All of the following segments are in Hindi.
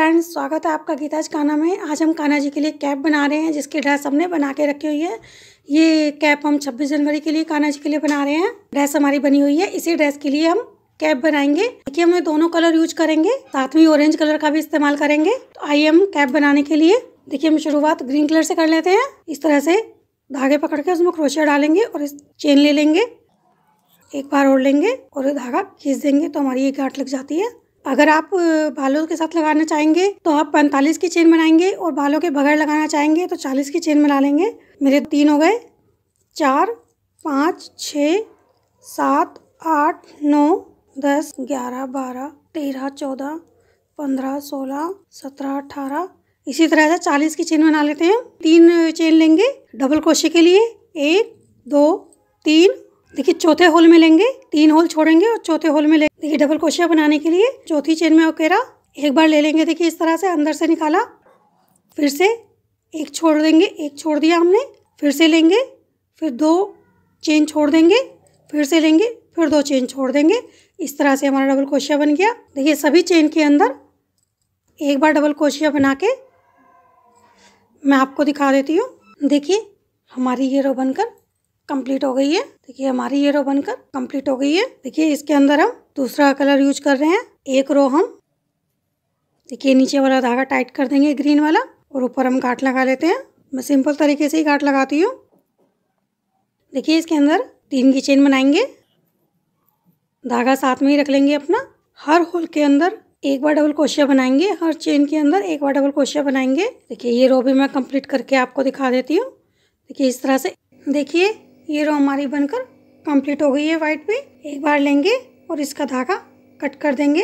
फ्रेंड्स स्वागत है आपका गीताज काना में आज हम काना जी के लिए कैप बना रहे हैं जिसकी ड्रेस हमने बना के रखी हुई है ये कैप हम 26 जनवरी के लिए काना जी के लिए बना रहे हैं ड्रेस हमारी बनी हुई है इसी ड्रेस के लिए हम कैप बनाएंगे देखिए हमें दोनों कलर यूज करेंगे साथ में ऑरेंज कलर का भी इस्तेमाल करेंगे तो आइए हम कैप बनाने के लिए देखिए हम शुरुआत ग्रीन कलर से कर लेते हैं इस तरह से धागे पकड़ के उसमें क्रोशिया डालेंगे और इस चेन ले लेंगे एक बार ओढ़ लेंगे और धागा खींच देंगे तो हमारी ये गांठ लग जाती है अगर आप बालों के साथ लगाना चाहेंगे तो आप पैंतालीस की चेन बनाएंगे और बालों के बगैर लगाना चाहेंगे तो चालीस की चेन बना लेंगे मेरे तीन हो गए चार पाँच छ सात आठ नौ दस ग्यारह बारह तेरह चौदह पंद्रह सोलह सत्रह अठारह इसी तरह से चालीस की चेन बना लेते हैं तीन चेन लेंगे डबल क्रोशे के लिए एक दो तीन देखिए चौथे होल में लेंगे तीन होल छोड़ेंगे और चौथे होल में लेंगे देखिए डबल कोशिया बनाने के लिए चौथी चेन में अकेरा एक बार ले लेंगे देखिए इस तरह से अंदर से निकाला फिर से एक छोड़ देंगे एक छोड़ दिया हमने फिर से लेंगे फिर दो चेन छोड़ देंगे फिर से लेंगे फिर दो चेन छोड़ देंगे इस तरह से हमारा डबल कोशिया बन गया देखिए सभी चेन के अंदर एक बार डबल कोशिया बना के मैं आपको दिखा देती हूँ देखिए हमारी ये रो बनकर कंप्लीट हो गई है देखिए हमारी ये रो बनकर कंप्लीट हो गई है देखिए इसके अंदर हम दूसरा कलर यूज कर रहे हैं एक रो हम देखिए नीचे वाला धागा टाइट कर देंगे ग्रीन वाला और ऊपर हम घाट लगा लेते हैं मैं सिंपल तरीके से ही घाट लगाती हूँ देखिए इसके अंदर तीन की चेन बनाएंगे धागा साथ में ही रख लेंगे अपना हर होल के अंदर एक बार डबल कोशिया बनाएंगे हर चेन के अंदर एक बार डबल कोशिया बनाएंगे देखिए ये रो भी मैं कंप्लीट करके आपको दिखा देती हूँ देखिए इस तरह से देखिए ये रो हमारी बनकर कंप्लीट हो गई है वाइट पे एक बार लेंगे और इसका धागा कट कर देंगे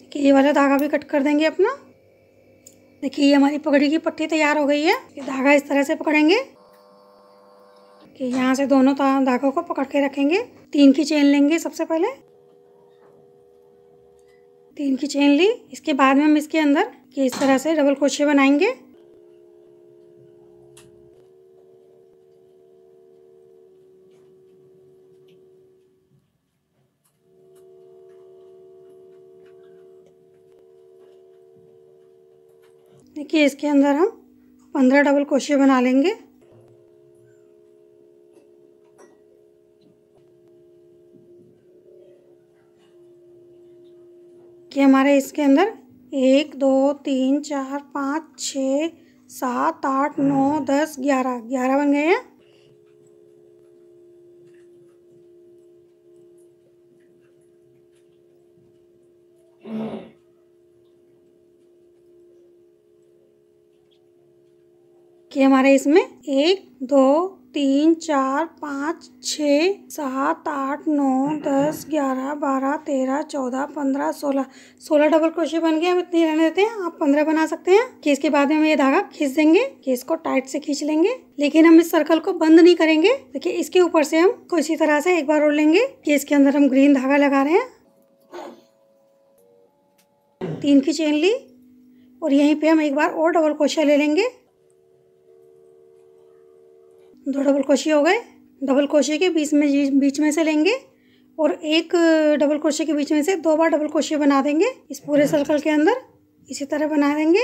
देखिए ये वाला धागा भी कट कर देंगे अपना देखिए ये हमारी पगड़ी की पट्टी तैयार हो गई है ये धागा इस तरह से पकड़ेंगे कि यहाँ से दोनों धागों को पकड़ के रखेंगे तीन की चेन लेंगे सबसे पहले तीन की चेन ली इसके बाद में हम इसके अंदर कि इस तरह से डबल क्रोशिया बनाएंगे देखिए इसके अंदर हम पंद्रह डबल क्रोशिया बना लेंगे कि हमारे इसके अंदर एक दो तीन चार पाँच छ सात आठ नौ दस ग्यारह ग्यारह बन गए हैं कि हमारे इसमें एक दो तीन चार पाँच छ सात आठ नौ दस ग्यारह बारह तेरह चौदह पंद्रह सोलह सोलह डबल क्रोशे बन गए हम इतने रहने देते हैं आप पंद्रह बना सकते हैं कि इसके बाद में हम ये धागा खींच देंगे कि इसको टाइट से खींच लेंगे लेकिन हम इस सर्कल को बंद नहीं करेंगे देखिए इसके ऊपर से हम को इसी तरह से एक बार उड़ लेंगे कि इसके अंदर हम ग्रीन धागा लगा रहे हैं तीन की चेन ली और यहीं पे हम एक बार और डबल क्रोशिया ले लेंगे दो डबल क्रोशिया हो गए डबल क्रोशिया के बीच में बीच में से लेंगे और एक डबल क्रोशिया के बीच में से दो बार डबल क्रोशिया बना देंगे इस पूरे अच्छा। सर्कल के अंदर इसी तरह बना देंगे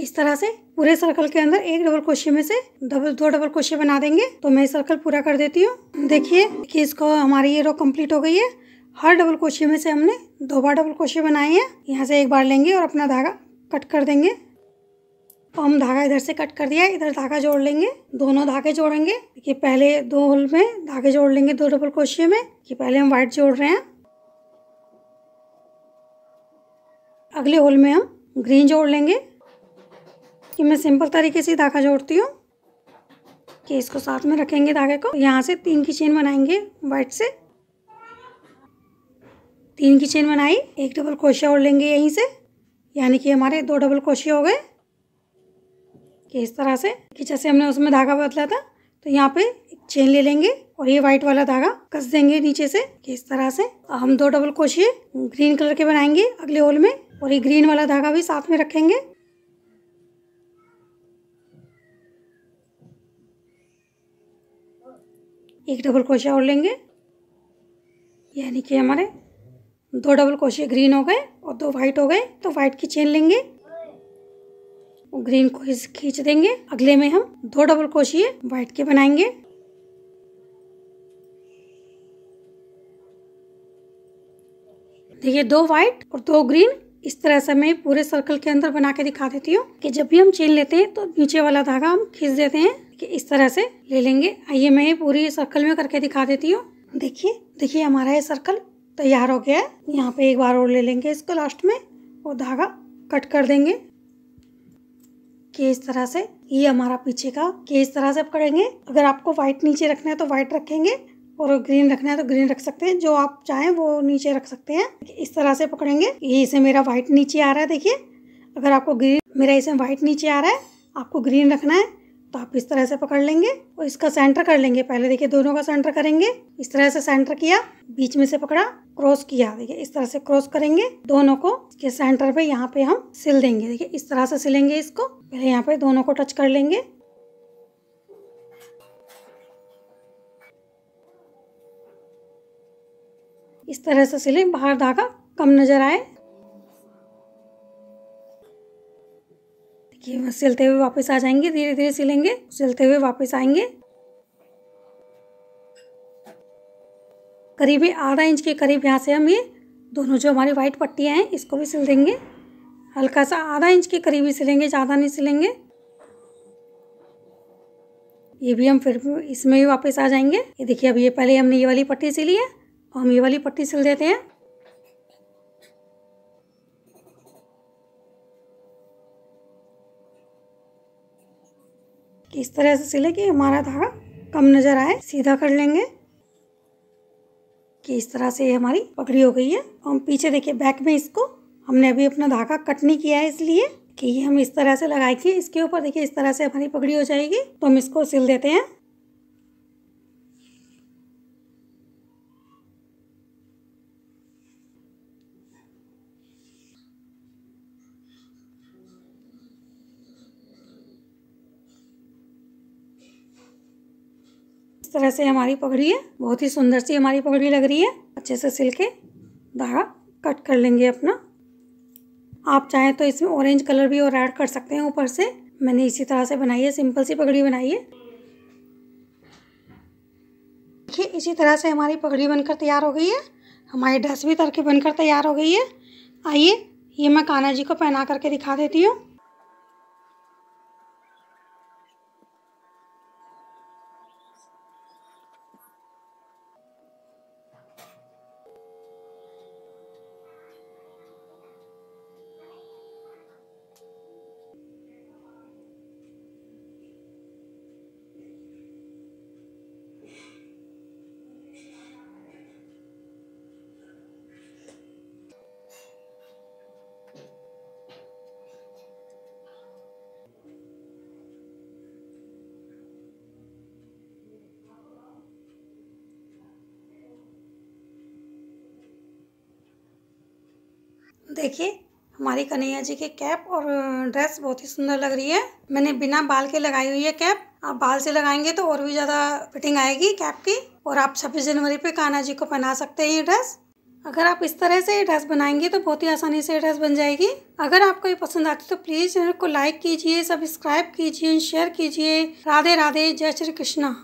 इस तरह से पूरे सर्कल के अंदर एक डबल क्रोशिया में से डबल दो डबल क्रोशिया बना देंगे तो मैं सर्कल पूरा कर देती हूँ देखिए कि इसको हमारी ये रो कंप्लीट हो गई है हर डबल क्रोशिया में से हमने दो बार डबल क्रोशिया बनाए हैं यहाँ से एक बार लेंगे और अपना धागा कट कर देंगे तो हम धागा इधर से कट कर दिया इधर धागा जोड़ लेंगे दोनों धागे जोड़ेंगे देखिए पहले दो होल में धागे जोड़ लेंगे दो डबल क्रोशिया में कि पहले हम वाइट जोड़ रहे हैं अगले होल में हम ग्रीन जोड़ लेंगे कि मैं सिंपल तरीके से धागा जोड़ती हूँ कि इसको साथ में रखेंगे धागे को यहाँ से तीन की चेन बनाएंगे वाइट से तीन की चेन बनाई एक डबल क्रोशिया ओढ़ लेंगे यहीं से यानी कि हमारे दो डबल क्रोशिया हो गए कि इस तरह से कि जैसे हमने उसमें धागा बदला था तो यहाँ पे एक चेन ले लेंगे और ये व्हाइट वाला धागा कस देंगे नीचे से कि इस तरह से तो हम दो डबल क्रोशिए ग्रीन कलर के बनाएंगे अगले होल में और ये ग्रीन वाला धागा भी साथ में रखेंगे एक डबल क्रोशिया और लेंगे यानी कि हमारे दो डबल क्रोशिया ग्रीन हो गए और दो वाइट हो गए तो वाइट की चेन लेंगे और ग्रीन को खींच देंगे अगले में हम दो डबल क्रोशिए वाइट के बनाएंगे देखिए दो वाइट और दो ग्रीन इस तरह से मैं पूरे सर्कल के अंदर बना के दिखा देती हूँ कि जब भी हम चेन लेते हैं तो नीचे वाला धागा हम खींच देते हैं कि इस तरह से ले लेंगे आइए मैं पूरी सर्कल में करके दिखा देती हूँ देखिए देखिए हमारा ये सर्कल तैयार हो गया है यहाँ पे एक बार और ले लेंगे इसको लास्ट में और धागा कट कर देंगे कि इस तरह से ये हमारा पीछे का कि इस तरह से आप करेंगे अगर आपको वाइट नीचे रखना है तो वाइट रखेंगे और ग्रीन रखना है तो ग्रीन रख सकते हैं जो आप चाहें वो नीचे रख सकते हैं इस तरह से पकड़ेंगे ये इसे मेरा वाइट नीचे आ रहा है देखिए अगर आपको ग्रीन मेरा इसे वाइट नीचे आ रहा है आपको ग्रीन रखना है तो आप इस तरह से पकड़ लेंगे और इसका सेंटर कर लेंगे पहले देखिए दोनों का सेंटर करेंगे इस तरह से सेंटर किया बीच में से पकड़ा क्रॉस किया देखिए इस तरह से क्रॉस करेंगे दोनों को इसके सेंटर पे यहाँ पे हम सिल देंगे देखिए इस तरह से सिलेंगे इसको पहले यहाँ पे दोनों को टच कर लेंगे इस तरह से सिले बाहर धागा कम नजर आए देखिए सिलते हुए वापस आ जाएंगे धीरे धीरे सिलेंगे सिलते हुए वापस आएंगे करीब आधा इंच के करीब यहाँ से हम ये दोनों जो हमारी वाइट पट्टियाँ हैं इसको भी सिल देंगे हल्का सा आधा इंच के करीब ही सिलेंगे ज़्यादा नहीं सिलेंगे ये भी हम फिर इसमें भी वापस आ जाएंगे ये देखिए अब ये पहले हमने ये वाली पट्टी सिली है और हम ये वाली पट्टी सिल देते हैं कि इस तरह से सिले कि हमारा धागा कम नज़र आए सीधा कर लेंगे कि इस तरह से ये हमारी पकड़ी हो गई है हम पीछे देखिए बैक में इसको हमने अभी अपना धागा कट नहीं किया है इसलिए कि हम इस तरह से लगाएंगे इसके ऊपर देखिए इस तरह से हमारी पगड़ी हो जाएगी तो हम इसको सिल देते हैं तरह से हमारी पगड़ी है बहुत ही सुंदर सी हमारी पगड़ी लग रही है अच्छे से सिल के धागा कट कर लेंगे अपना आप चाहें तो इसमें ऑरेंज कलर भी और ऐड कर सकते हैं ऊपर से मैंने इसी तरह से बनाई है सिंपल सी पगड़ी बनाई है देखिए इसी तरह से हमारी पगड़ी बनकर तैयार हो गई है हमारी ड्रेस भी तरके बनकर तैयार हो गई है आइए ये मैं कान्हा जी को पहना करके दिखा देती हूँ देखिए हमारी कन्हैया जी की कैप और ड्रेस बहुत ही सुंदर लग रही है मैंने बिना बाल के लगाई हुई है कैप आप बाल से लगाएंगे तो और भी ज़्यादा फिटिंग आएगी कैप की और आप छब्बीस जनवरी पे कान्हा जी को पहना सकते हैं ये ड्रेस अगर आप इस तरह से ये ड्रेस बनाएंगे तो बहुत ही आसानी से ड्रेस बन जाएगी अगर आपको ये पसंद आती तो प्लीज़ चैनल को लाइक कीजिए सब्सक्राइब कीजिए शेयर कीजिए राधे राधे जय श्री कृष्णा